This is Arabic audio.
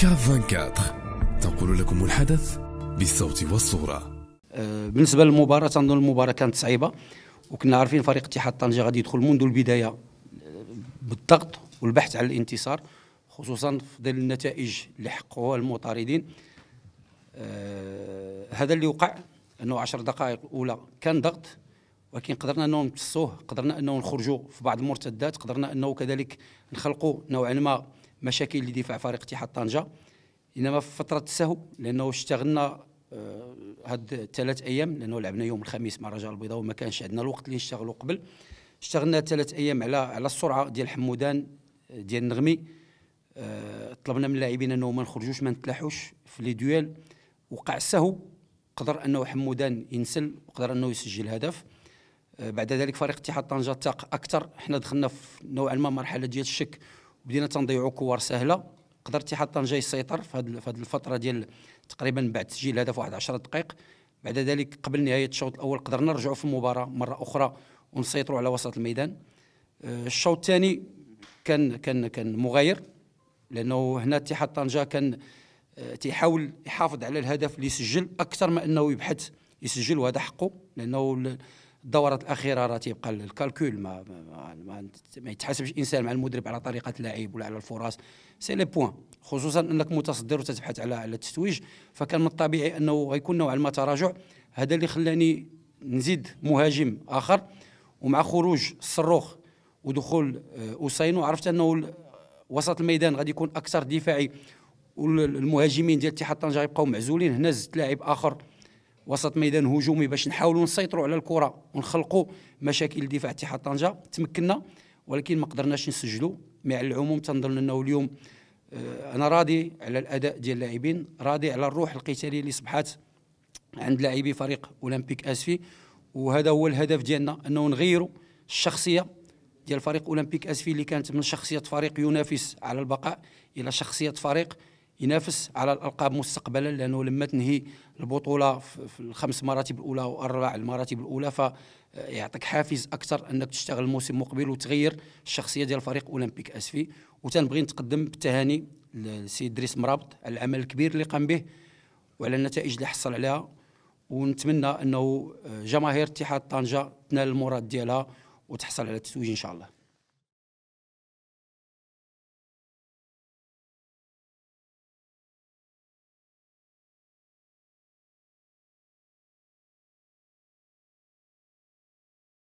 كاف 24 تنقل لكم الحدث بالصوت والصورة أه، بالنسبة للمباراة تنظن المباراة كانت صعيبة وكنا عارفين فريق اتحاد طنجة غادي يدخل منذ البداية أه، بالضغط والبحث على الانتصار خصوصا في ظل النتائج اللي حققوها المطاردين أه، هذا اللي وقع انه 10 دقائق الاولى كان ضغط ولكن قدرنا انه نمتصوه قدرنا انه نخرجوا في بعض المرتدات قدرنا انه كذلك نخلقوا نوعا ما مشاكل لدفاع فريق اتحاد طنجه انما في فتره السهو لانه اشتغلنا آه، هاد ثلاث ايام لانه لعبنا يوم الخميس مع الرجاء البيضاء وما كانش عندنا الوقت اللي نشتغلوا قبل اشتغلنا ثلاث ايام على على السرعه ديال حمودان آه، ديال النغمي اه طلبنا من اللاعبين انه ما نخرجوش ما نتلاحوش في لي دويل وقع السهو قدر انه حمودان ينسل وقدر انه يسجل هدف آه، بعد ذلك فريق اتحاد طنجه تاق اكثر حنا دخلنا في نوعا ما مرحله ديال الشك بدينا تنضيعوا كوار سهله قدر اتحاد طنجه يسيطر في هذه الفتره ديال تقريبا بعد تسجيل الهدف واحد 10 دقائق بعد ذلك قبل نهايه الشوط الاول قدرنا نرجعوا في المباراه مره اخرى ونسيطروا على وسط الميدان آه، الشوط الثاني كان كان كان مغاير لانه هنا اتحاد طنجه كان آه، تيحاول يحافظ على الهدف اللي سجل اكثر ما انه يبحث يسجل وهذا حقه لانه الدورات الاخيره راه تيبقى الكالكول ما ما, ما يتحاسبش الانسان مع المدرب على طريقه اللعب ولا على الفرص سي لي بوان خصوصا انك متصدر وتتبحث على على التتويج فكان من الطبيعي انه غيكون نوعا ما تراجع هذا اللي خلاني نزيد مهاجم اخر ومع خروج الصروخ ودخول آه، اوساينو عرفت انه وسط الميدان غادي يكون اكثر دفاعي والمهاجمين ديال اتحاد طنجه غيبقاو معزولين هنا زدت لاعب اخر وسط ميدان هجومي باش نحاولوا نسيطروا على الكره ونخلقوا مشاكل دفاع اتحاد طنجه تمكنا ولكن ما قدرناش نسجلوا مع العموم تنظن انه اليوم آه، انا راضي على الاداء ديال اللاعبين راضي على الروح القتاليه اللي صبحات عند لاعبي فريق اولمبيك اسفي وهذا هو الهدف ديالنا انه نغيروا الشخصيه ديال فريق اولمبيك اسفي اللي كانت من شخصيه فريق ينافس على البقاء الى شخصيه فريق ينافس على الالقاب مستقبلا لانه لما تنهي البطوله في الخمس مراتب الاولى واربع المراتب الاولى فيعطيك حافز اكثر انك تشتغل الموسم المقبل وتغير الشخصيه ديال فريق اولمبيك اسفي وتنبغي نتقدم بالتهاني للسيد دريس مرابط على العمل الكبير اللي قام به وعلى النتائج اللي حصل عليها ونتمنى انه آه، جماهير اتحاد طنجه تنال المراد ديالها وتحصل على التتويج ان شاء الله